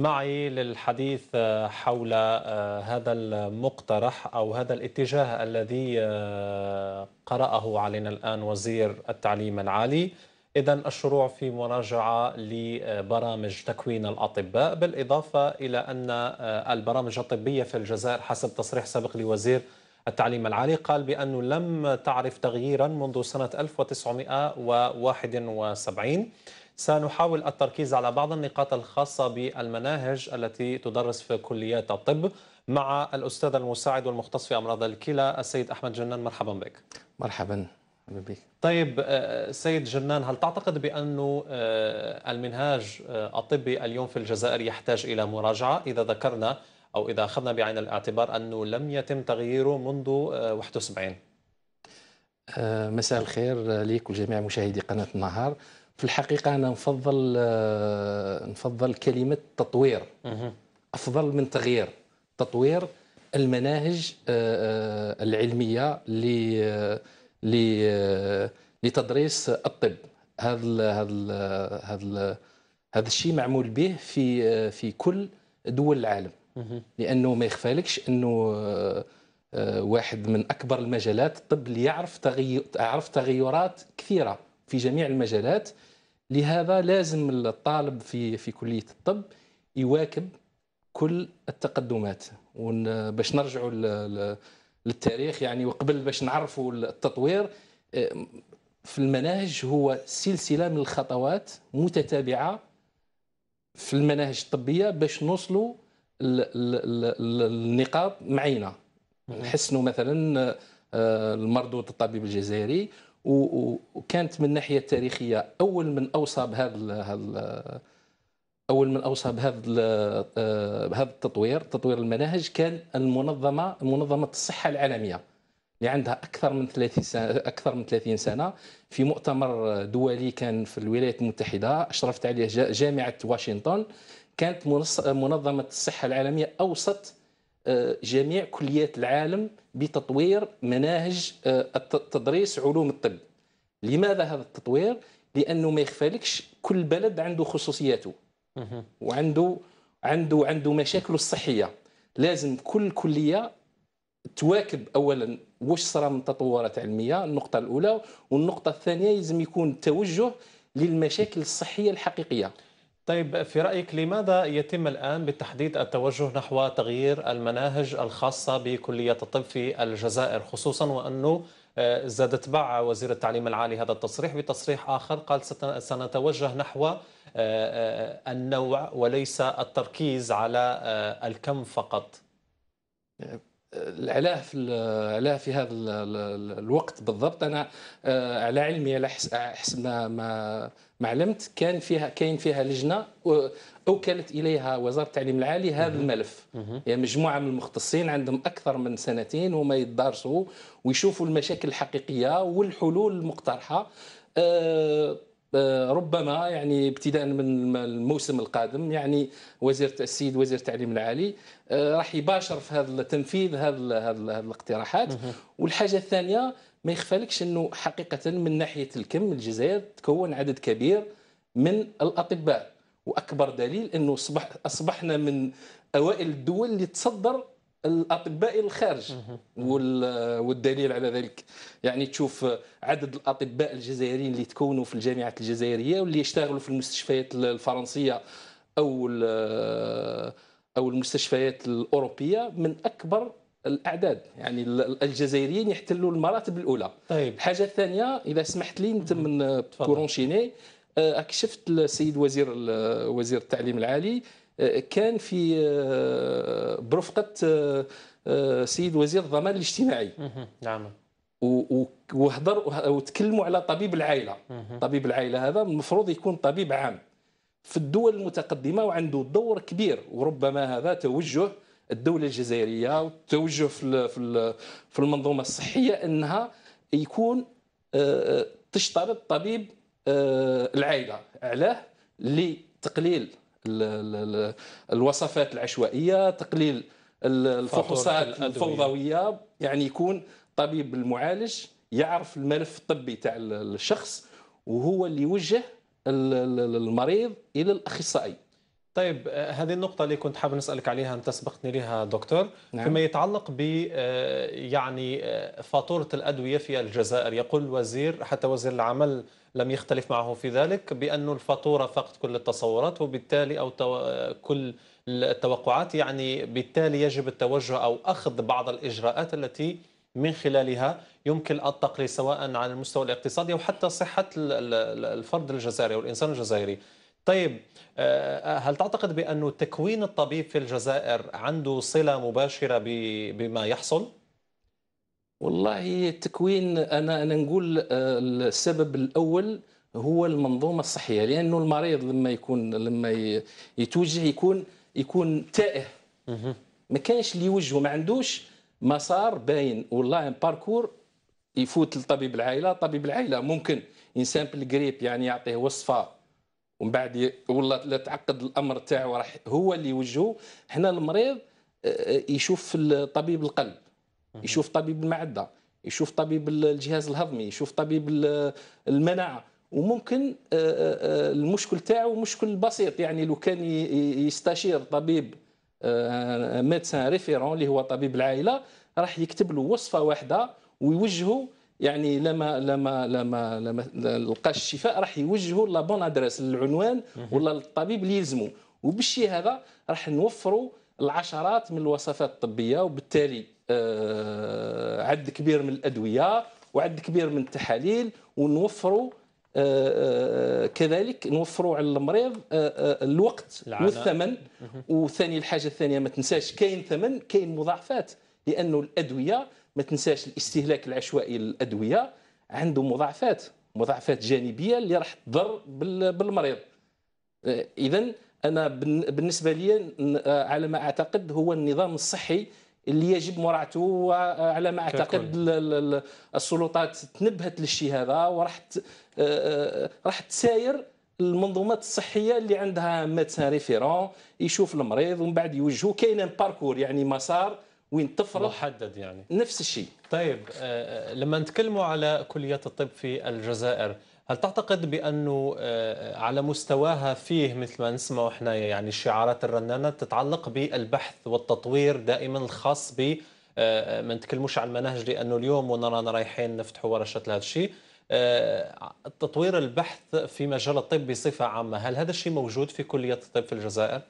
معي للحديث آه، حول آه، هذا المقترح أو هذا الاتجاه الذي آه، قرأه علينا الآن وزير التعليم العالي إذا الشروع في مراجعة لبرامج تكوين الأطباء بالإضافة إلى أن البرامج الطبية في الجزائر حسب تصريح سابق لوزير التعليم العالي قال بأنه لم تعرف تغييرا منذ سنة 1971 سنحاول التركيز على بعض النقاط الخاصة بالمناهج التي تدرس في كليات الطب مع الأستاذ المساعد والمختص في أمراض الكلى السيد أحمد جنان مرحبا بك مرحبا بك طيب آه، سيد جنان هل تعتقد بأنه آه، المنهاج آه، الطبي اليوم في الجزائر يحتاج إلى مراجعة إذا ذكرنا أو إذا أخذنا بعين الاعتبار أنه لم يتم تغييره منذ 71 آه، آه، مساء الخير ليك ولجميع مشاهدي قناة النهار في الحقيقة أنا نفضل آه، نفضل كلمة تطوير أفضل من تغيير تطوير المناهج العلمية لتدريس الطب هذا هذا هذا هذا الشيء معمول به في في كل دول العالم لانه ما يخفالكش انه آه، واحد من اكبر المجالات الطب اللي يعرف تغير يعرف تغيرات كثيره في جميع المجالات لهذا لازم الطالب في في كليه الطب يواكب كل التقدمات باش نرجعوا للتاريخ يعني وقبل باش نعرفوا التطوير آه، في المناهج هو سلسله من الخطوات متتابعه في المناهج الطبيه باش نوصلوا النقاط معينه نحسنوا مثلا آه، المردود الطبيب الجزائري وكانت من الناحيه التاريخيه اول من اوصى بهذا اول من اوصى بهذا بهذا آه، التطوير تطوير المناهج كان المنظمه منظمه الصحه العالميه اللي عندها اكثر من 30 سنه اكثر من 30 سنه في مؤتمر دولي كان في الولايات المتحده اشرفت عليه جامعه واشنطن كانت منظمة الصحة العالمية أوصت آه، جميع كليات العالم بتطوير مناهج آه، تدريس علوم الطب لماذا هذا التطوير؟ لأنه ما يخفالكش كل بلد عنده خصوصياته وعنده عنده عنده مشاكله الصحية لازم كل كلية تواكب اولا واش صرا من تطورات علميه النقطه الاولى والنقطه الثانيه لازم يكون توجه للمشاكل الصحيه الحقيقيه طيب في رأيك لماذا يتم الآن بالتحديد التوجه نحو تغيير المناهج الخاصة بكلية الطب في الجزائر خصوصا وأنه آه، زاد تبع وزير التعليم العالي هذا التصريح بتصريح آخر قال سنتوجه نحو آه، آه، النوع وليس التركيز على الكم فقط العلاه في العلاه في هذا الوقت بالضبط انا على علمي على حسب ما معلمت كان فيها كاين فيها لجنه اوكلت اليها وزاره التعليم العالي هذا الملف يعني مجموعه من المختصين عندهم اكثر من سنتين هما يدارسوا ويشوفوا المشاكل الحقيقيه والحلول المقترحه آه، آه، ربما يعني ابتداء من الموسم القادم يعني وزير السيد وزير التعليم العالي آه، راح يباشر في هذا تنفيذ هذه الاقتراحات والحاجه الثانيه ما يخفالكش انه حقيقه من ناحيه الكم الجزائر تكون عدد كبير من الاطباء واكبر دليل انه اصبح اصبحنا من اوائل الدول اللي تصدر الاطباء الخارج والدليل على ذلك يعني تشوف عدد الاطباء الجزائريين اللي تكونوا في الجامعات الجزائريه واللي يشتغلوا في المستشفيات الفرنسيه او او المستشفيات الاوروبيه من اكبر الاعداد يعني الجزائريين يحتلوا المراتب الاولى طيب الحاجه الثانيه اذا سمحت لي انت من كورونشيني اكشفت آه، السيد وزير وزير التعليم العالي آه، كان في آه، برفقه سيد وزير الضمان الاجتماعي نعم وهضر وتكلموا على طبيب العائله طبيب العائله هذا المفروض يكون طبيب عام في الدول المتقدمه وعنده دور كبير وربما هذا توجه الدوله الجزائريه والتوجه في في المنظومه الصحيه انها يكون آه، آه، تشترط طبيب آه، العائله علاه لتقليل الوصفات العشوائيه تقليل الفحوصات الفوضويه يعني يكون طبيب المعالج يعرف الملف الطبي تاع الشخص وهو اللي يوجه المريض الى الاخصائي طيب آه، هذه النقطة اللي كنت حابب نسألك عليها أنت سبقتني لها دكتور نعم. فيما يتعلق ب آه، يعني آه، فاتورة الأدوية في الجزائر يقول الوزير حتى وزير العمل لم يختلف معه في ذلك بأن الفاتورة فقط كل التصورات وبالتالي أو كل التوقعات يعني بالتالي يجب التوجه أو أخذ بعض الإجراءات التي من خلالها يمكن التقليل سواء على المستوى الاقتصادي أو حتى صحة الفرد الجزائري أو الإنسان الجزائري طيب آه، آه، هل تعتقد بأن تكوين الطبيب في الجزائر عنده صلة مباشرة بما يحصل؟ والله التكوين أنا أنا نقول آه، السبب الأول هو المنظومة الصحية لأنه المريض لما يكون لما يتوجه يكون يكون تائه ما كانش اللي يوجهه ما عندوش مسار باين والله باركور يفوت لطبيب العائلة طبيب العائلة ممكن إنسان بالقريب يعني يعطيه وصفة ومن بعد ولا تعقد الامر تاعو راح هو اللي يوجهه حنا المريض آه، آه، يشوف طبيب القلب يشوف طبيب المعده يشوف طبيب الجهاز الهضمي يشوف طبيب المناعه وممكن آه، المشكل تاعو مشكل بسيط يعني لو كان يستشير طبيب ميدسان ريفيرون اللي هو طبيب العائله راح يكتب له وصفه واحده ويوجهه يعني لما لما لما لما لقى الشفاء راح يوجهوا لا بون ادريس للعنوان ولا للطبيب اللي يلزمه وبالشي هذا راح نوفروا العشرات من الوصفات الطبيه وبالتالي آه، عد كبير من الادويه وعد كبير من التحاليل ونوفروا آه، آه، كذلك نوفروا على المريض الوقت العناء. والثمن وثاني الحاجه الثانيه ما تنساش كاين ثمن كاين مضاعفات لانه الادويه ما تنساش الاستهلاك العشوائي للادويه عنده مضاعفات مضاعفات جانبيه اللي راح تضر بالمريض آه، اذا انا بالنسبه لي آه، على ما اعتقد هو النظام الصحي اللي يجب مراعته وعلى آه، ما اعتقد السلطات تنبهت للشيء هذا وراح راح تساير المنظومات الصحيه اللي عندها ميدسان ريفيرون يشوف المريض ومن بعد يوجهه كاين باركور يعني مسار وين تفرض محدد يعني نفس الشيء طيب آه، آه، لما نتكلموا على كليات الطب في الجزائر هل تعتقد بانه آه، على مستواها فيه مثل ما نسمعوا احنا يعني الشعارات الرنانه تتعلق بالبحث والتطوير دائما الخاص ب ما نتكلموش عن المناهج لانه اليوم ونرانا رايحين نفتحوا ورشه لهذا الشيء تطوير البحث في مجال الطب بصفه عامه هل هذا الشيء موجود في كليه الطب في الجزائر؟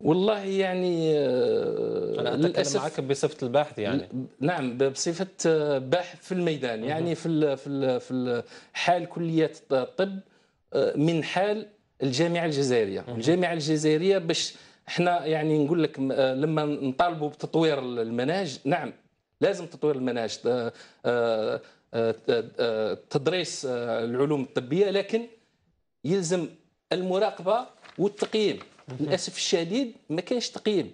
والله يعني آه، أنا أتكلم معك بصفة الباحث يعني نعم بصفة آه، باحث في الميدان يعني في في في حال كلية الطب آه، من حال الجامعة الجزائرية الجامعة الجزائرية باش احنا يعني نقول لك لما نطالبوا بتطوير المناهج نعم لازم تطوير المناهج تدريس العلوم الطبية لكن يلزم المراقبة والتقييم للاسف الشديد ما كاينش تقييم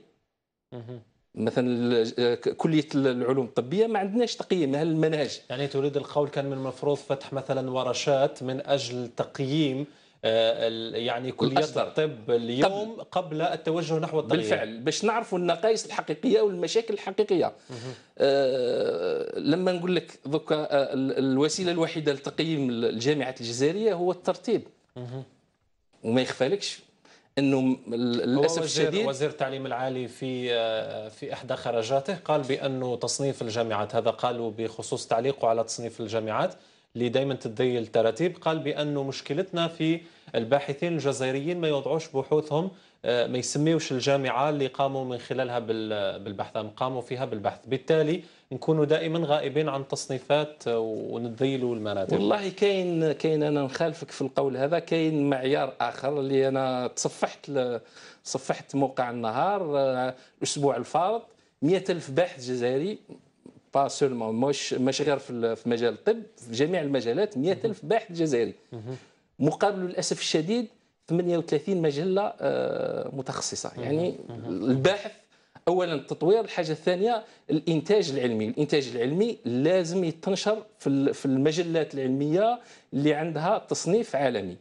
مثلا كليه العلوم الطبيه ما عندناش تقييم هذا المنهج يعني تريد القول كان من المفروض فتح مثلا ورشات من اجل تقييم آه، يعني كليه الأصدر. الطب اليوم قبل, قبل التوجه نحو الطبيعي بالفعل باش نعرفوا النقائص الحقيقيه والمشاكل الحقيقيه آه لما نقول لك دوكا آه، الوسيله الوحيده لتقييم الجامعه الجزائريه هو الترتيب وما يخفالكش انه للاسف الشديد وزير التعليم العالي في آه، في احدى خرجاته قال بانه تصنيف الجامعات هذا قالوا بخصوص تعليقه على تصنيف الجامعات اللي دائما تتذيل التراتيب قال بانه مشكلتنا في الباحثين الجزائريين ما يوضعوش بحوثهم آه، ما يسميوش الجامعه اللي قاموا من خلالها بالبحث قاموا فيها بالبحث بالتالي نكونوا دائما غائبين عن تصنيفات ونذيلوا المناطق والله كاين كاين انا نخالفك في القول هذا كاين معيار اخر اللي انا تصفحت ل... صفحت موقع النهار آه، الاسبوع الفارط 100000 باحث جزائري با سولمون مش مش غير في مجال الطب في جميع المجالات 100000 باحث جزائري مقابل للاسف الشديد 38 مجله آه، متخصصه يعني الباحث اولا التطوير الحاجه الثانيه الانتاج العلمي الانتاج العلمي لازم يتنشر في المجلات العلميه اللي عندها تصنيف عالمي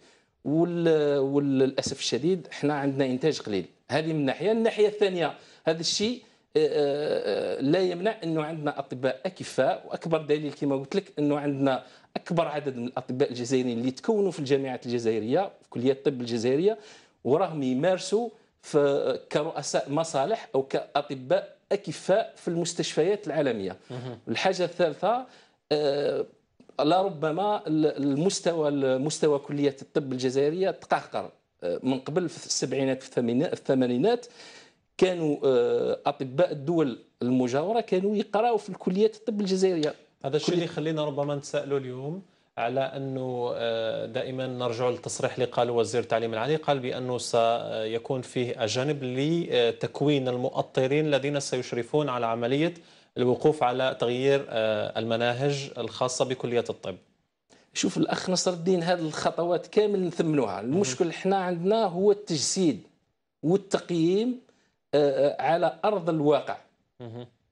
وللاسف الشديد احنا عندنا انتاج قليل هذه من ناحيه الناحيه الثانيه هذا الشيء آه، آه، آه، لا يمنع انه عندنا اطباء اكفاء واكبر دليل كما قلت لك انه عندنا اكبر عدد من الاطباء الجزائريين اللي تكونوا في الجامعات الجزائريه في كليه الطب الجزائريه وراهم يمارسوا كرؤساء مصالح او كاطباء اكفاء في المستشفيات العالميه الحاجه الثالثه لربما المستوى مستوى كليه الطب الجزائريه تقهقر من قبل في السبعينات في الثمانينات كانوا آه، اطباء الدول المجاوره كانوا يقراوا في الكليات الطب الجزائريه هذا الشيء اللي يخلينا ربما نتساءلوا اليوم على انه آه، دائما نرجع للتصريح اللي قاله وزير التعليم العالي قال بانه سيكون فيه اجانب لتكوين المؤطرين الذين سيشرفون على عمليه الوقوف على تغيير آه، المناهج الخاصه بكليه الطب شوف الاخ نصر الدين هذه الخطوات كامل نثمنوها المشكل احنا عندنا هو التجسيد والتقييم آه، آه، على ارض الواقع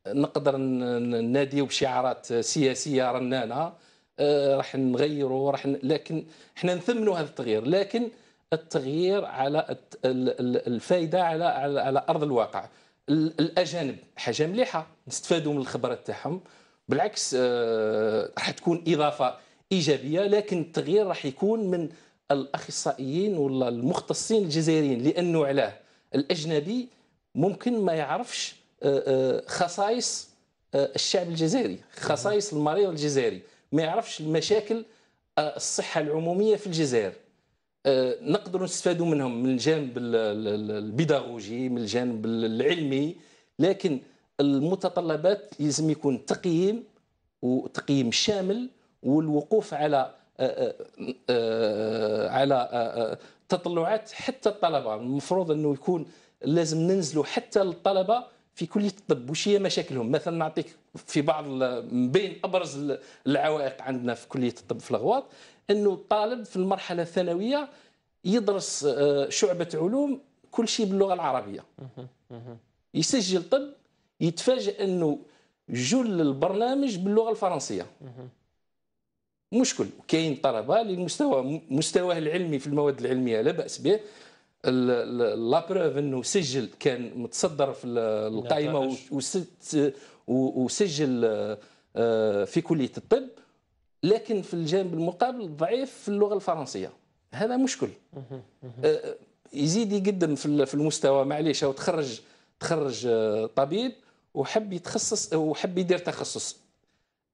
نقدر نناديو بشعارات سياسيه رنانه آه، راح نغيروا راح لكن احنا نثمنوا هذا التغيير لكن التغيير على الفائده على على ارض الواقع الاجانب حاجه مليحه نستفادوا من الخبره تاعهم بالعكس راح تكون اضافه ايجابيه لكن التغيير راح يكون من الاخصائيين ولا المختصين الجزائريين لانه علاه الاجنبي ممكن ما يعرفش آه، آه، خصائص آه، الشعب الجزائري خصائص المريض الجزائري ما يعرفش المشاكل الصحة العمومية في الجزائر نقدروا نستفادوا منهم من الجانب البيداغوجي من الجانب العلمي لكن المتطلبات لازم يكون تقييم وتقييم شامل والوقوف على على تطلعات حتى الطلبه المفروض انه يكون لازم ننزلوا حتى للطلبه في كليه الطب وش هي مشاكلهم مثلا نعطيك في بعض من بين ابرز العوائق عندنا في كليه الطب في الغواط انه الطالب في المرحله الثانويه يدرس آه، شعبه علوم كل شيء باللغه العربيه يسجل طب يتفاجئ انه جل البرنامج باللغه الفرنسيه مشكل كاين طلبه للمستوى مستواه العلمي في المواد العلميه لا باس به لابروف انه سجل كان متصدر في القائمه وسجل آه، في كليه الطب لكن في الجانب المقابل ضعيف في اللغه الفرنسيه هذا مشكل آه، آه، يزيد يقدم في المستوى معليش او تخرج تخرج طبيب وحب يتخصص وحب يدير تخصص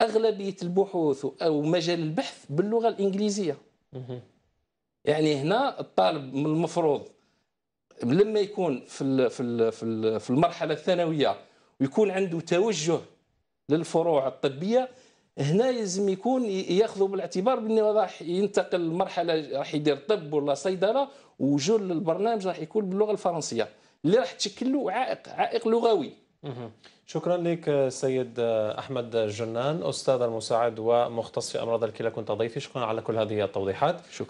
اغلبيه البحوث او مجال البحث باللغه الانجليزيه يعني هنا الطالب من المفروض لما يكون في في في المرحله الثانويه ويكون عنده توجه للفروع الطبيه هنا لازم يكون ياخذوا بالاعتبار بانه راح ينتقل لمرحله راح يدير طب ولا صيدله وجو البرنامج راح يكون باللغه الفرنسيه اللي راح تشكل له عائق عائق لغوي شكرا لك سيد احمد جنان استاذ المساعد ومختص في امراض الكلى كنت ضيفي شكرا على كل هذه التوضيحات شكرا